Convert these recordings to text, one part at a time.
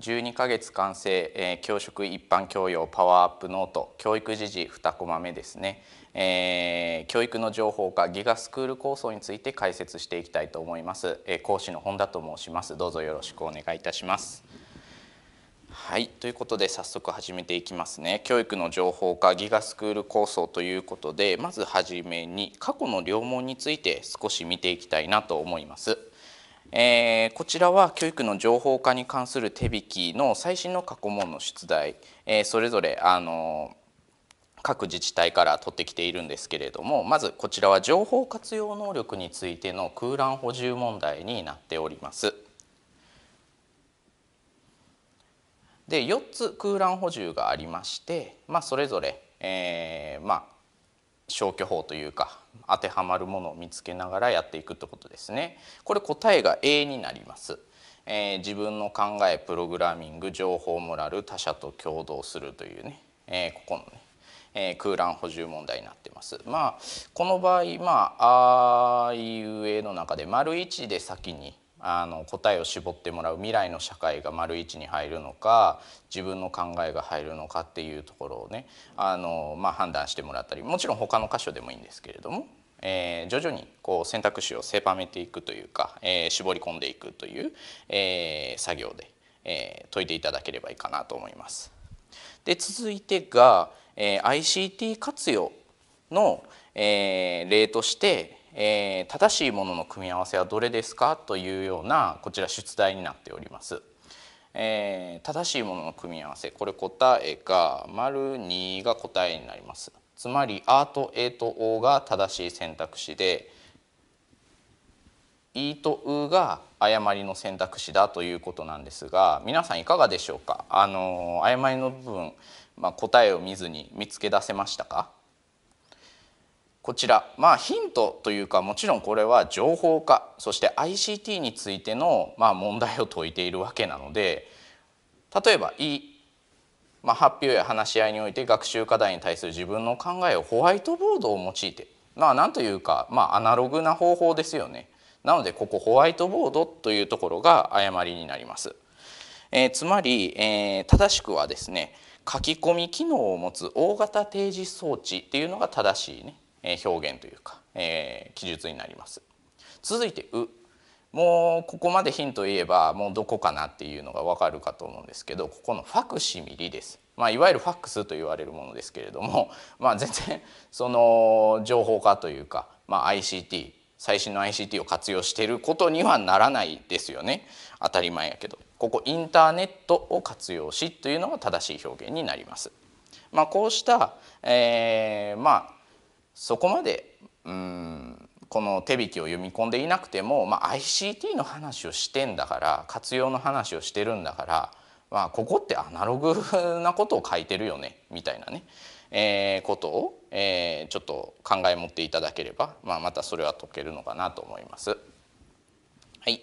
12ヶ月完成、えー、教職一般教養パワーアップノート教育時事2コマ目ですね、えー、教育の情報化ギガスクール構想について解説していきたいと思います、えー、講師の本田と申しますどうぞよろしくお願いいたしますはいということで早速始めていきますね教育の情報化ギガスクール構想ということでまずはじめに過去の良問について少し見ていきたいなと思いますえー、こちらは教育の情報化に関する手引きの最新の過去問の出題、えー、それぞれあの各自治体から取ってきているんですけれどもまずこちらは情報活用能力についての空欄補充問題になっております。で4つ空欄補充がありまして、まあ、それぞれ、えーまあ、消去法というか当てはまるものを見つけながらやっていくってことですね。これ答えが A になります。えー、自分の考えプログラミング情報モラル他者と共同するというね、えー、ここのね、えー、空欄補充問題になってます。まあこの場合まああいうえの中で丸1で先にあの答えを絞ってもらう未来の社会が丸一に入るのか自分の考えが入るのかっていうところをねあの、まあ、判断してもらったりもちろん他の箇所でもいいんですけれども、えー、徐々にこう選択肢を狭めていくというか、えー、絞り込んでいくという、えー、作業で、え解いていただければいいかなと思います。で続いてが、え ICT 活用の、え例としてえー、正しいものの組み合わせはどれですかというようなこちら出題になっております。えー、正しいものの組み合わせこれ答えが丸2が答えになります。つまり「あ」と「え」と「お」が正しい選択肢で「い」と「う」が誤りの選択肢だということなんですが皆さんいかがでしょうかあのー、誤りの部分、まあ、答えを見ずに見つけ出せましたかこちらまあヒントというかもちろんこれは情報化そして ICT についてのまあ問題を解いているわけなので例えば E まあ、発表や話し合いにおいて学習課題に対する自分の考えをホワイトボードを用いてまあなんというかまあアナログな方法ですよね。なのでここホワイトボードというところが誤りになります。えー、つまり、えー、正しくはですね書き込み機能を持つ大型提示装置っていうのが正しいねえ表現というか、えー、記述になります。続いて「う」もうここまでヒント言えばもうどこかなっていうのが分かるかと思うんですけどここの「ファクシミリ」です。まあ、いわゆるファックスと言われるものですけれども、まあ、全然その情報化というか、まあ、ICT 最新の ICT を活用していることにはならないですよね当たり前やけどここインターネットを活用しというのが正しい表現になります。まあ、こうした、えーまあ、そこまでうんこの手引きを読み込んでいなくても、まあ、ICT の話をしてんだから活用の話をしてるんだから、まあ、ここってアナログなことを書いてるよねみたいなね、えー、ことを、えー、ちょっと考え持っていただければ、まあ、またそれは解けるのかなと思います。はい、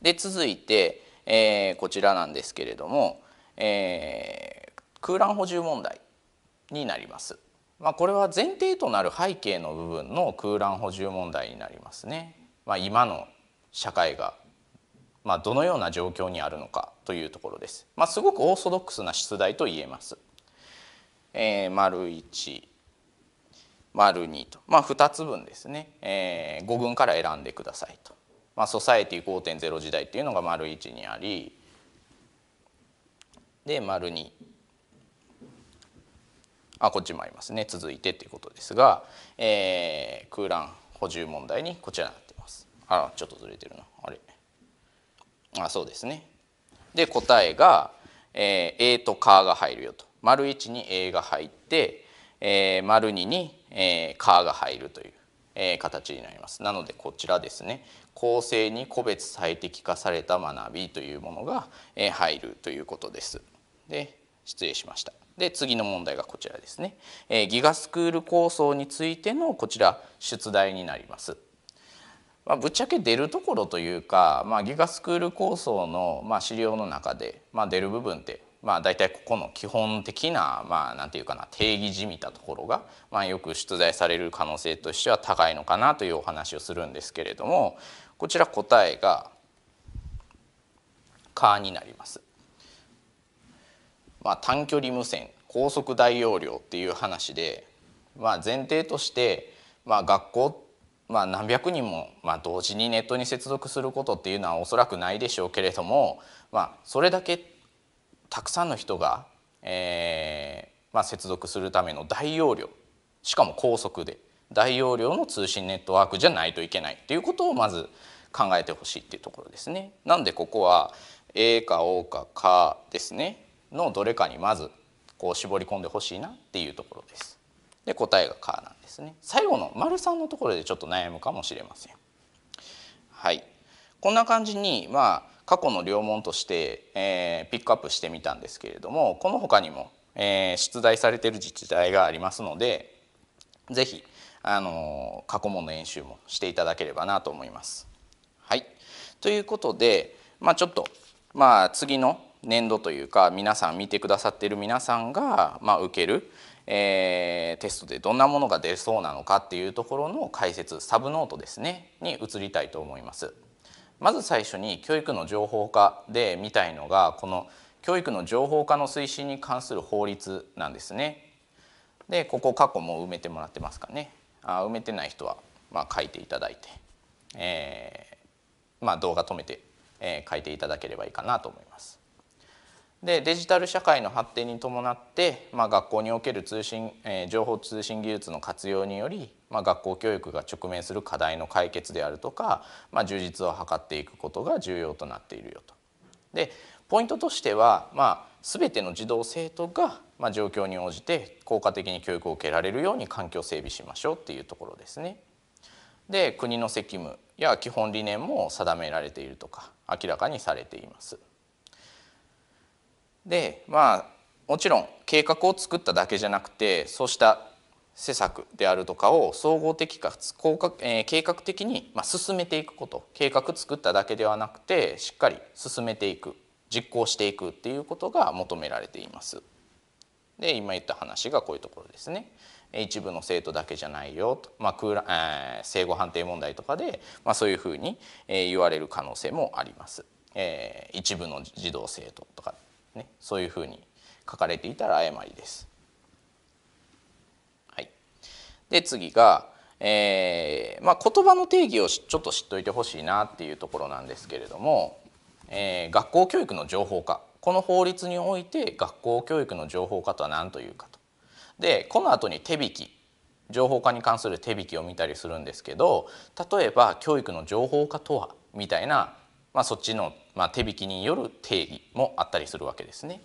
で続いて、えー、こちらなんですけれども、えー、空欄補充問題になります。まあ、これは前提となる背景の部分の空欄補充問題になりますね。まあ、今の社会がまあ、どのような状況にあるのかというところです。まあ、すごくオーソドックスな出題と言えます。えー、丸1丸2と、まあ、2つ分ですね、えー、5群から選んでくださいと。まあ、ソサエティ5.0時代っていうのが丸1にありで丸2あこっちもありますね続いてということですが、えー、空欄補充問題にこちらになってますあちょっとずれてるなあれあそうですねで答えが、えー、A とカーが入るよと丸1に A が入って、えー、丸2に、えー、カーが入るという、えー、形になりますなのでこちらですね構成に個別最適化された学びというものが、えー、入るということですで失礼しましたで次の問題がこちらですね、えー、ギガスクール構想についてのこちら出題になります。まあ、ぶっちゃけ出るところというか、まあ、ギガスクール構想のまあ資料の中で、まあ、出る部分ってまあ、大体ここの基本的な、まあ、なんていうかな定義じみたところが、まあ、よく出題される可能性としては高いのかなというお話をするんですけれどもこちら答えが「か」になります。まあ、短距離無線高速大容量っていう話で、まあ、前提として、まあ、学校、まあ、何百人も、まあ、同時にネットに接続することっていうのはおそらくないでしょうけれども、まあ、それだけたくさんの人が、えーまあ、接続するための大容量しかも高速で大容量の通信ネットワークじゃないといけないっていうことをまず考えてほしいっていうところですね。なんでここは A か O かかですね。のどれかにまずこう絞り込んでほしいなっていうところです。で答えが「カーなんですね。最後の丸三のところでちょっと悩むかもしれません。はい、こんな感じに、まあ、過去の良問として、えー、ピックアップしてみたんですけれどもこの他にも、えー、出題されている自治体がありますのでぜひあのー、過去問の演習もしていただければなと思います。はい、ということで、まあ、ちょっと、まあ、次の年度というか皆さん見てくださっている皆さんが、まあ、受ける、えー、テストでどんなものが出そうなのかっていうところの解説サブノートですねに移りたいと思います。まず最初に教育の情報化で見たいのがこの教育の情報化の推進に関する法律なんですね。でここ過去も埋めてもらってますかね。あ埋めてない人は、まあ、書いていただいて、えーまあ、動画止めて、えー、書いていただければいいかなと思います。でデジタル社会の発展に伴って、まあ、学校における通信、えー、情報通信技術の活用により、まあ、学校教育が直面する課題の解決であるとか、まあ、充実を図っていくことが重要となっているよと。でポイントとしては、まあ、全ての児童生徒が、まあ、状況に応じて効果的に教育を受けられるように環境整備しましょうっていうところですね。で国の責務や基本理念も定められているとか明らかにされています。でまあもちろん計画を作っただけじゃなくてそうした施策であるとかを総合的かつ効果、えー、計画的に、まあ、進めていくこと計画作っただけではなくてしっかり進めていく実行していくっていうことが求められています。で今言った話がこういうところですね。一部の生徒だけじゃないよと、まあクーラえー、生後判定問題とかで、まあ、そういうふうに、えー、言われる可能性もあります。えー、一部の児童生徒とかねそういうふうに書かれていたら誤りです。はい、で次が、えーまあ、言葉の定義をちょっと知っといてほしいなっていうところなんですけれども、えー、学校教育の情報化この法律において学校教育の情報化とは何というかと。でこの後に手引き情報化に関する手引きを見たりするんですけど例えば教育の情報化とはみたいな、まあ、そっちのまあ、手引きによる定義もあったりするわけですね。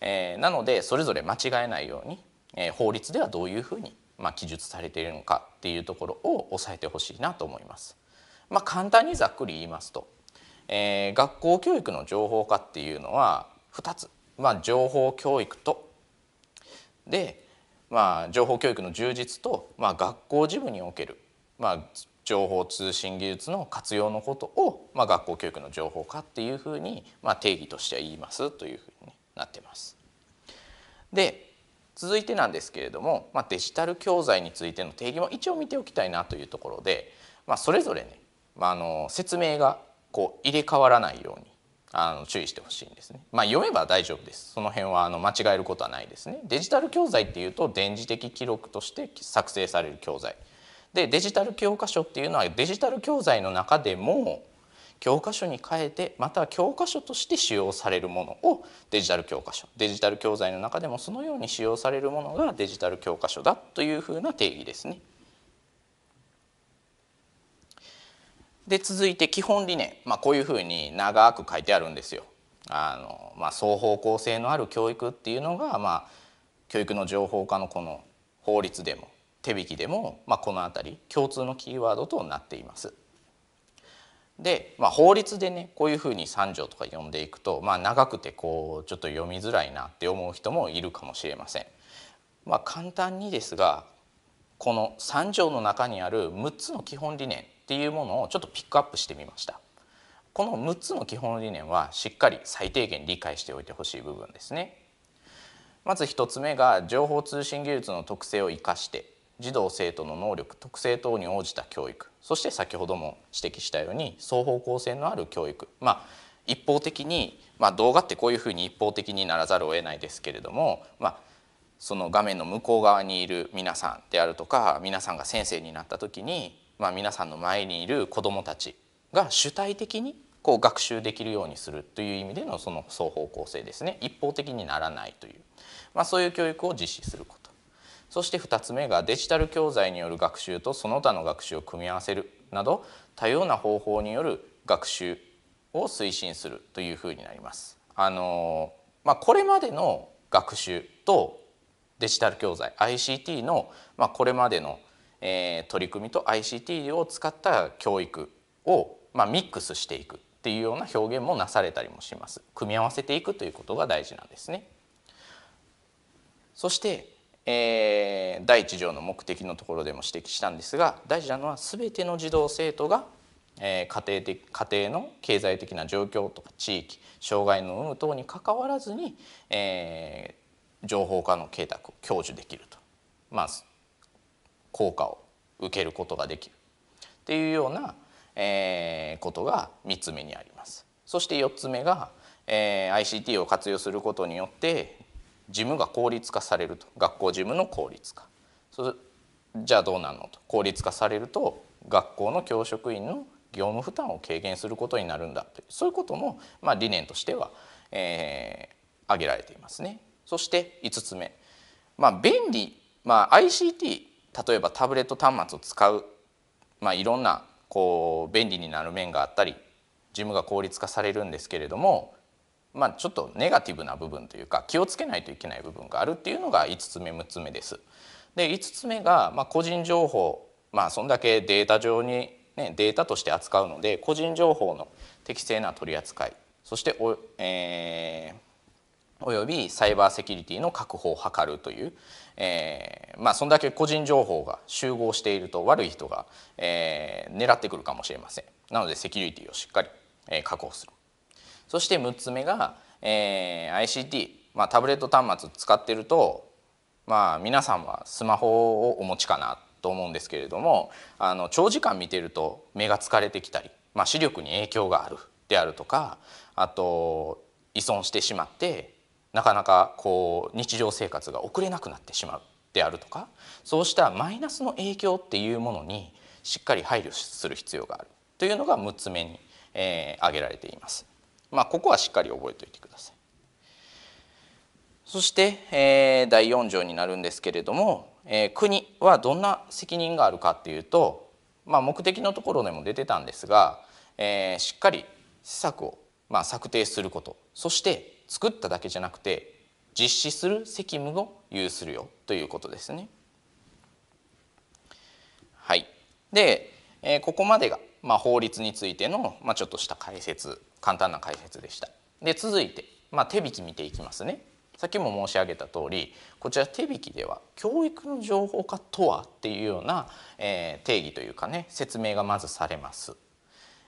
えー、なのでそれぞれ間違えないように、えー、法律ではどういうふうに、まあ、記述されているのかっていうところを押さえてほしいなと思います。まあ、簡単にざっくり言いますと、えー、学校教育の情報化っていうのは2つ、まあ、情報教育とで、まあ、情報教育の充実と、まあ、学校事務における、まあ、情報通信技術の活用のことを、まあ、学校教育の情報化っていうふうに、まあ、定義としては言いますというふうになってます。で続いてなんですけれども、まあ、デジタル教材についての定義も一応見ておきたいなというところで、まあ、それぞれね、まあ、あの説明がこう入れ替わらないようにあの注意してほしいんですね。まあ、読めば大丈夫です。その辺はあの間違えることはないですね。デジタル教材っていうと電磁的記録として作成される教材。でデジタル教科書っていうのはデジタル教材の中でも教科書に変えてまたは教科書として使用されるものをデジタル教科書デジタル教材の中でもそのように使用されるものがデジタル教科書だというふうな定義ですね。で続いて基本理念、まあ、こういうふうに長く書いてあるんですよ。あのまあ、双方向性のある教育っていうのが、まあ、教育の情報化のこの法律でも手引きでも、まあ、この辺り共通のキーワードとなっています。で、まあ、法律でねこういうふうに三条とか読んでいくと、まあ、長くてこうちょっと読みづらいなって思う人もいるかもしれません。まあ、簡単にですがこの三条の中にある6つの基本理念っていうものをちょっとピックアップしてみました。この6つの基本理念はしっかり最低限理解しておいてほしい部分ですね。まず1つ目が情報通信技術の特性を生かして児童生徒の能力特性等に応じた教育そして先ほども指摘したように双方向性のある教育まあ一方的に、まあ、動画ってこういうふうに一方的にならざるを得ないですけれども、まあ、その画面の向こう側にいる皆さんであるとか皆さんが先生になった時に、まあ、皆さんの前にいる子どもたちが主体的にこう学習できるようにするという意味でのその双方向性ですね一方的にならないという、まあ、そういう教育を実施すること。そして2つ目がデジタル教材による学習とその他の学習を組み合わせるなど多様な方法による学習を推進するというふうになります。あのまあ、これまでの学習とデジタル教材 ICT の、まあ、これまでの、えー、取り組みと ICT を使った教育を、まあ、ミックスしていくっていうような表現もなされたりもします組み合わせていくということが大事なんですねそしてえー、第1条の目的のところでも指摘したんですが大事なのは全ての児童生徒が、えー、家庭的家庭の経済的な状況とか地域障害の有無等にかかわらずに、えー、情報化の計画を享受できると、まあ、効果を受けることができるっていうような、えー、ことが3つ目にあります。そして4つ目が、えー、ICT を活用することによって事務が効率化されると学校事務の効率化そじゃあどうなのと効率化されると学校の教職員の業務負担を軽減することになるんだというそういうことも、まあ、理念としては、えー、挙げられていますね。そして5つ目、まあ、便利、まあ、ICT 例えばタブレット端末を使う、まあ、いろんなこう便利になる面があったり事務が効率化されるんですけれどもまあ、ちょっとネガティブな部分というか気をつけないといけない部分があるっていうのが5つ目6つ目です。で5つ目が、まあ、個人情報、まあ、そんだけデータ上に、ね、データとして扱うので個人情報の適正な取り扱いそしてお、えー、およびサイバーセキュリティの確保を図るという、えーまあ、そんだけ個人情報が集合していると悪い人が、えー、狙ってくるかもしれません。なのでセキュリティをしっかり確保する。そして6つ目が、えー、ICT、まあ、タブレット端末使ってると、まあ、皆さんはスマホをお持ちかなと思うんですけれどもあの長時間見てると目が疲れてきたり、まあ、視力に影響があるであるとかあと依存してしまってなかなかこう日常生活が送れなくなってしまうであるとかそうしたマイナスの影響っていうものにしっかり配慮する必要があるというのが6つ目に、えー、挙げられています。まあ、ここはしっかり覚えておいてください。そして、えー、第4条になるんですけれども、えー、国はどんな責任があるかっていうと、まあ、目的のところでも出てたんですが、えー、しっかり施策を、まあ、策定することそして作っただけじゃなくて実施する責務を有するよということですね。はい、でえここまでが、まあ、法律についての、まあ、ちょっとした解説簡単な解説でした。で続いて、まあ、手引き見ていきますね。さっきも申し上げた通りこちら手引きでは教育の情報化とはっていうような、えー、定義というかね説明がまずされます。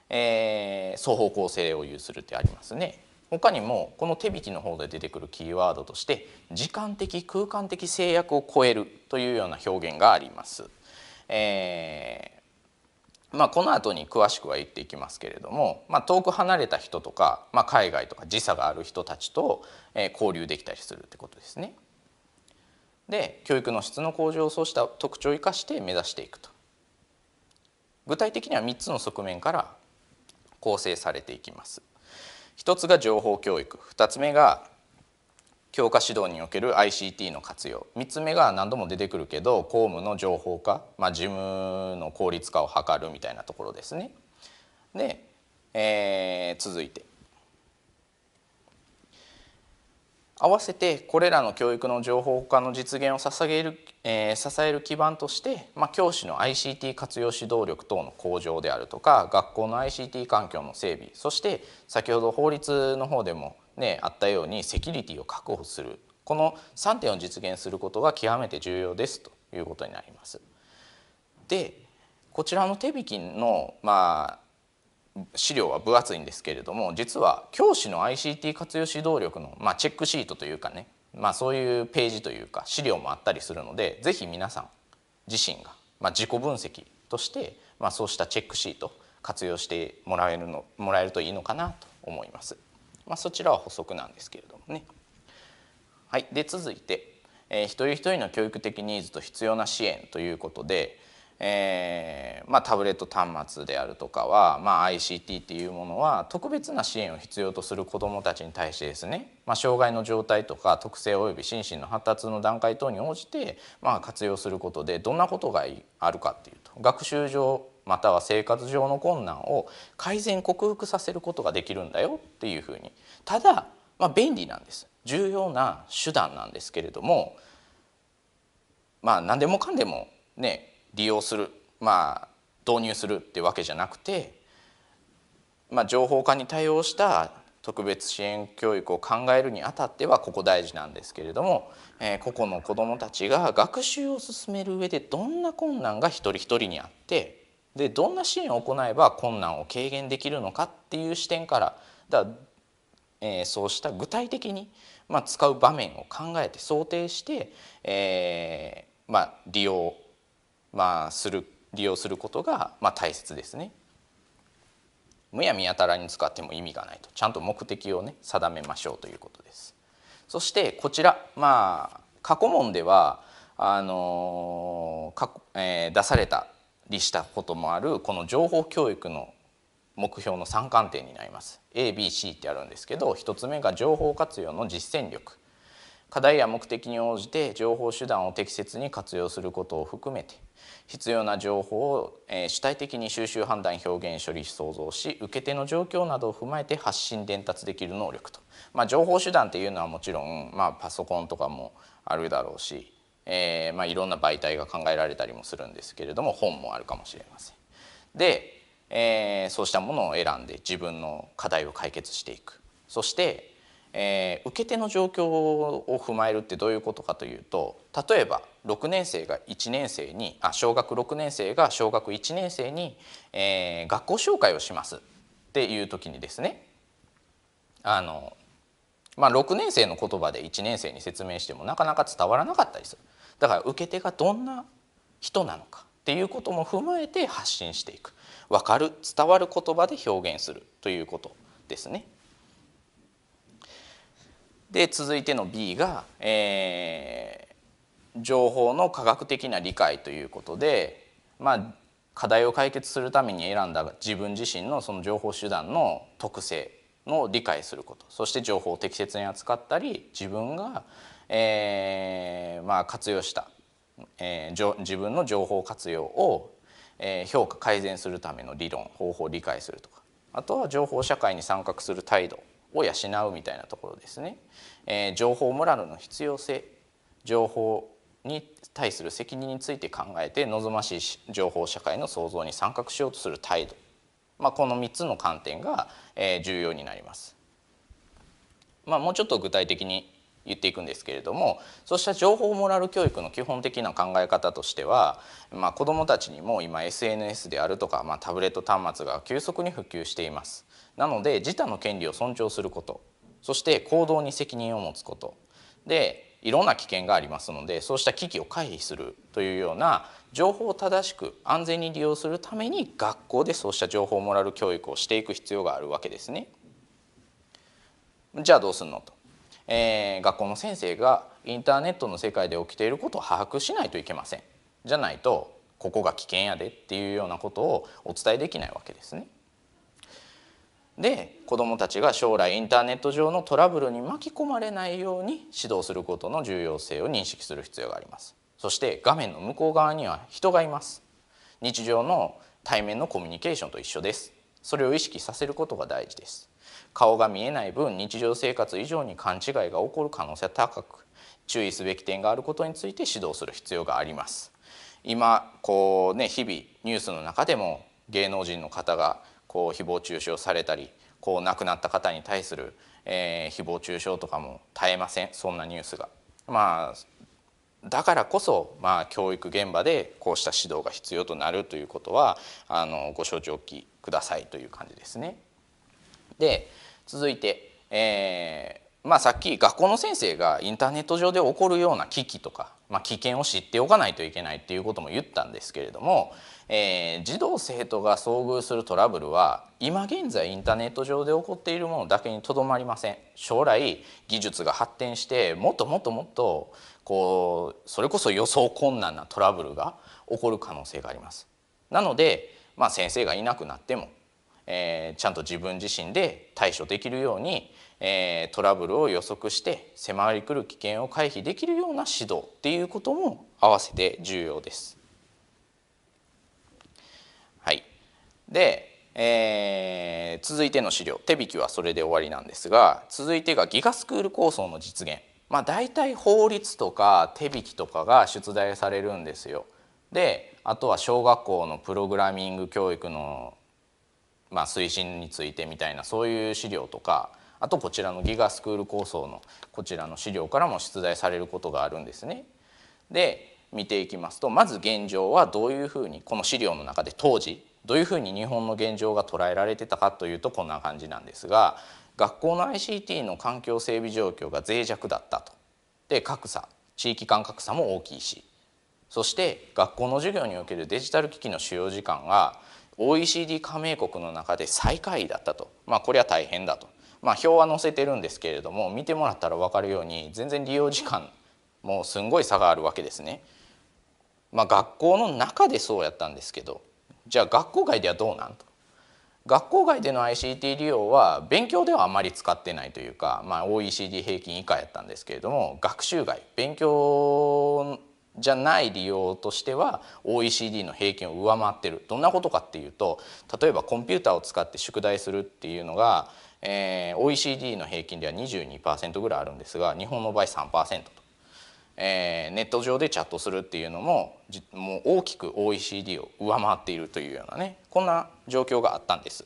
えー、双方向性を有するってありますね。他にもこの手引きの方で出てくるキーワードとして時間的空間的制約を超えるというような表現があります。えーまあ、この後に詳しくは言っていきますけれども、まあ、遠く離れた人とか、まあ、海外とか時差がある人たちと、え交流できたりするってことですね。で教育の質の向上をそうした特徴を生かして目指していくと。具体的には3つの側面から構成されていきます。1つが情報教育2つ目が教科指導における ICT の活用3つ目が何度も出てくるけど公務の情報化、まあ、事務の効率化を図るみたいなところですね。で、えー、続いて合わせてこれらの教育の情報化の実現を捧げる、えー、支える基盤として、まあ、教師の ICT 活用指導力等の向上であるとか学校の ICT 環境の整備そして先ほど法律の方でも、ね、あったようにセキュリティを確保するこの3点を実現することが極めて重要ですということになります。でこちらの手引きの、まあ資料は分厚いんですけれども実は教師の ICT 活用指導力の、まあ、チェックシートというかね、まあ、そういうページというか資料もあったりするので是非皆さん自身が、まあ、自己分析として、まあ、そうしたチェックシート活用してもらえるのもらえるといいのかなと思います。まあ、そちらは補足なんですけれどもね。はい、で続いて、えー、一人一人の教育的ニーズと必要な支援ということで、えー、まあ、タブレット端末であるとかは、まあ、ICT っていうものは特別な支援を必要とする子どもたちに対してですね、まあ、障害の状態とか特性及び心身の発達の段階等に応じて、まあ、活用することでどんなことがあるかっていうと学習上または生活上の困難を改善克服させることができるんだよっていうふうにただ、まあ、便利なんです重要な手段なんですけれどもまあ何でもかんでもね利用するまあ導入するってわけじゃなくて、まあ、情報化に対応した特別支援教育を考えるにあたってはここ大事なんですけれども、えー、個々の子どもたちが学習を進める上でどんな困難が一人一人にあってでどんな支援を行えば困難を軽減できるのかっていう視点からだからえー、そうした具体的に、まあ、使う場面を考えて想定して、えーまあ、利用まあ、する利用することが、まあ、大切ですね。むやみやたらに使っても意味がないとちゃんと目的をね定めましょうということです。そしてこちら、まあ、過去問ではあのかえー、出されたりしたこともあるこの情報教育の目標の3観点になります ABC ってあるんですけど1つ目が情報活用の実践力課題や目的に応じて情報手段を適切に活用することを含めて必要な情報を主体的に収集判断表現処理創造し受け手の状況などを踏まえて発信伝達できる能力と、まあ、情報手段っていうのはもちろん、まあ、パソコンとかもあるだろうし、えー、まあ、いろんな媒体が考えられたりもするんですけれども本もあるかもしれません。で、えー、そうしたものを選んで自分の課題を解決していくそしてえー、受け手の状況を踏まえるってどういうことかというと例えば6年生が1年生にあ小学6年生が小学1年生に、えー、学校紹介をしますっていう時にですねあの、まあ、6年生の言葉で1年生に説明してもなかなか伝わらなかったりするだから受け手がどんな人なのかっていうことも踏まえて発信していく分かる伝わる言葉で表現するということですね。で続いての B が、えー、情報の科学的な理解ということで、まあ、課題を解決するために選んだ自分自身のその情報手段の特性の理解することそして情報を適切に扱ったり自分が、えーまあ、活用した、えー、自分の情報活用を、えー、評価改善するための理論方法を理解するとかあとは情報社会に参画する態度を養うみたいなところですね、えー、情報モラルの必要性情報に対する責任について考えて望ましい情報社会の創造に参画しようとする態度、まあ、この3つの観点が、え重要になります。まあ、もうちょっと具体的に言っていくんですけれどもそうした情報モラル教育の基本的な考え方としては、まあ、子どもたちにも今 SNS であるとか、まあ、タブレット端末が急速に普及しています。なので自他の権利を尊重することそして行動に責任を持つことでいろんな危険がありますのでそうした危機を回避するというような情報を正しく安全に利用するために学校でそうした情報モラル教育をしていく必要があるわけですね。じゃあどうすんのと、えー、学校の先生がインターネットの世界で起きていることを把握しないといけませんじゃないとここが危険やでっていうようなことをお伝えできないわけですね。で子どもたちが将来インターネット上のトラブルに巻き込まれないように指導することの重要性を認識する必要がありますそして画面の向こう側には人がいます日常の対面のコミュニケーションと一緒ですそれを意識させることが大事です顔が見えない分日常生活以上に勘違いが起こる可能性は高く注意すべき点があることについて指導する必要があります今こうね日々ニュースの中でも芸能人の方がこう誹謗中傷されたりこう亡くなった方に対する、えー、誹謗中傷とかも絶えませんそんなニュースが。まあだからこそ、まあ、教育現場でこうした指導が必要となるということはあのご承知おきくださいという感じですね。で続いて、えーまあ、さっき学校の先生がインターネット上で起こるような危機とか、まあ、危険を知っておかないといけないっていうことも言ったんですけれども、えー、児童生徒が遭遇するトラブルは今現在インターネット上で起こっているものだけにとどまりません将来技術が発展してもっともっともっとこうそれこそ予想困難なトラブルが起こる可能性があります。なので、まあ、先生がいなくなってもえー、ちゃんと自分自身で対処できるように、えトラブルを予測して迫り来る危険を回避できるような指導っていうことも合わせて重要です。はい、で、えー、続いての資料手引きはそれで終わりなんですが続いてがギガスクール構想の実現。まあ、大体法律とか手引きとかが出題されるんですよ。であとは小学校のプログラミング教育の、まあ、推進についてみたいなそういう資料とかあとこちらのギガスクール構想のこちらの資料からも出題されることがあるんですね。で見ていきますとまず現状はどういうふうにこの資料の中で当時どういうふうに日本の現状が捉えられてたかというとこんな感じなんですが学校の ICT の環境整備状況が脆弱だったと。で格差地域間格差も大きいしそして学校の授業におけるデジタル機器の使用時間が OECD 加盟国の中で最下位だったと、まあ、これは大変だとまあ、表は載せてるんですけれども見てもらったら分かるように全然利用時間もすんごい差があるわけですね。まあ、学校の中でそうやったんですけどじゃあ学校外ではどうなんと学校外での ICT 利用は勉強ではあまり使ってないというか、まあ、OECD 平均以下やったんですけれども学習外勉強じゃない利用としては OECD の平均を上回ってるどんなことかっていうと例えばコンピューターを使って宿題するっていうのがえー、OECD の平均では22%ぐらいあるんですが日本の場合3%と、えー、ネット上でチャットするっていうのももう大きく OECD を上回っているというようなねこんな状況があったんです。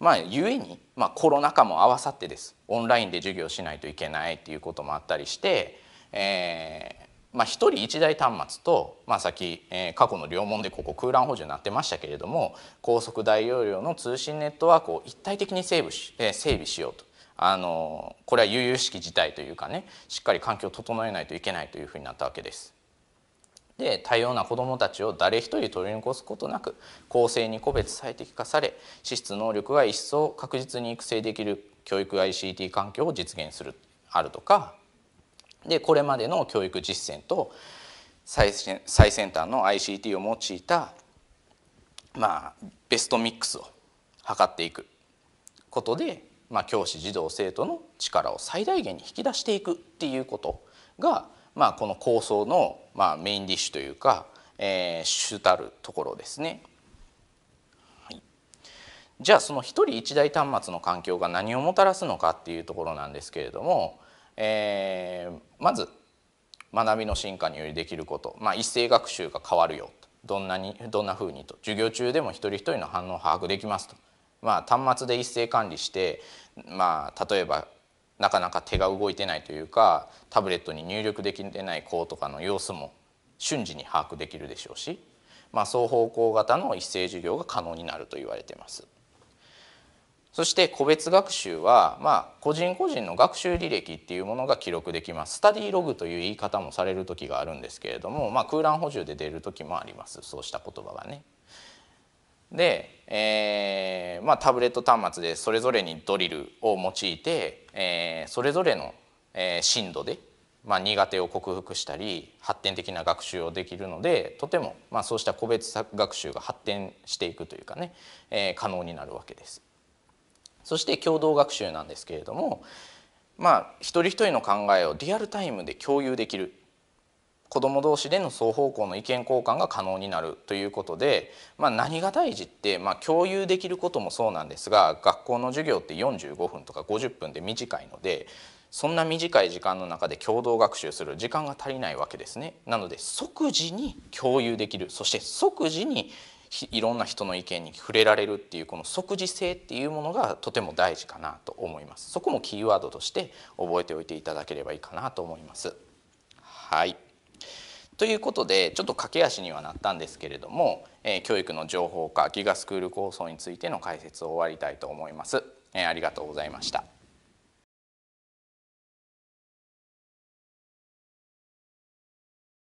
まあ、ゆえに、まあ、コロナ禍も合わさってですオンラインで授業しないといけないっていうこともあったりして、えまあ、1人1台端末と、まあ、先、えー、過去の両門でここ空欄補充になってましたけれども高速大容量の通信ネットワークを一体的に整備し,、えー、整備しようと。あのこれは悠々しき事態というかねしっかり環境を整えないといけないというふうになったわけです。で多様な子どもたちを誰一人取り残すことなく公正に個別最適化され資質能力が一層確実に育成できる教育 ICT 環境を実現するあるとかでこれまでの教育実践と最先端の ICT を用いた、まあ、ベストミックスを図っていくことで、まあ、教師児童生徒の力を最大限に引き出していくっていうことが、まあ、この構想の、まあ、メインディッシュというか、えー、主たるところですね。じゃあその一人一台端末の環境が何をもたらすのかっていうところなんですけれどもえー、まず学びの進化によりできること、まあ、一斉学習が変わるよどんなにどんなふうにと授業中でも一人一人の反応を把握できますと、まあ、端末で一斉管理して、まあ、例えばなかなか手が動いてないというかタブレットに入力できてない子とかの様子も瞬時に把握できるでしょうし、まあ、双方向型の一斉授業が可能になると言われています。そして個別学習は、まあ、個人個人の学習履歴っていうものが記録できますスタディログという言い方もされる時があるんですけれども、まあ、空欄補充で出る時もありますそうした言葉がね。で、えーまあ、タブレット端末でそれぞれにドリルを用いて、えー、それぞれの、えー、深度で、まあ、苦手を克服したり発展的な学習をできるのでとても、まあ、そうした個別学習が発展していくというかね、えー、可能になるわけです。そして共同学習なんですけれどもまあ一人一人の考えをリアルタイムで共有できる子ども同士での双方向の意見交換が可能になるということで、まあ、何が大事って、まあ、共有できることもそうなんですが学校の授業って45分とか50分で短いのでそんな短い時間の中で共同学習する時間が足りないわけですね。なので即時に共有できるそして即時にいろんな人の意見に触れられるっていうこの即時性っていうものがとても大事かなと思いますそこもキーワードとして覚えておいていただければいいかなと思いますはいということでちょっと駆け足にはなったんですけれども、えー、教育の情報化ギガスクール構想についての解説を終わりたいと思います、えー、ありがとうございました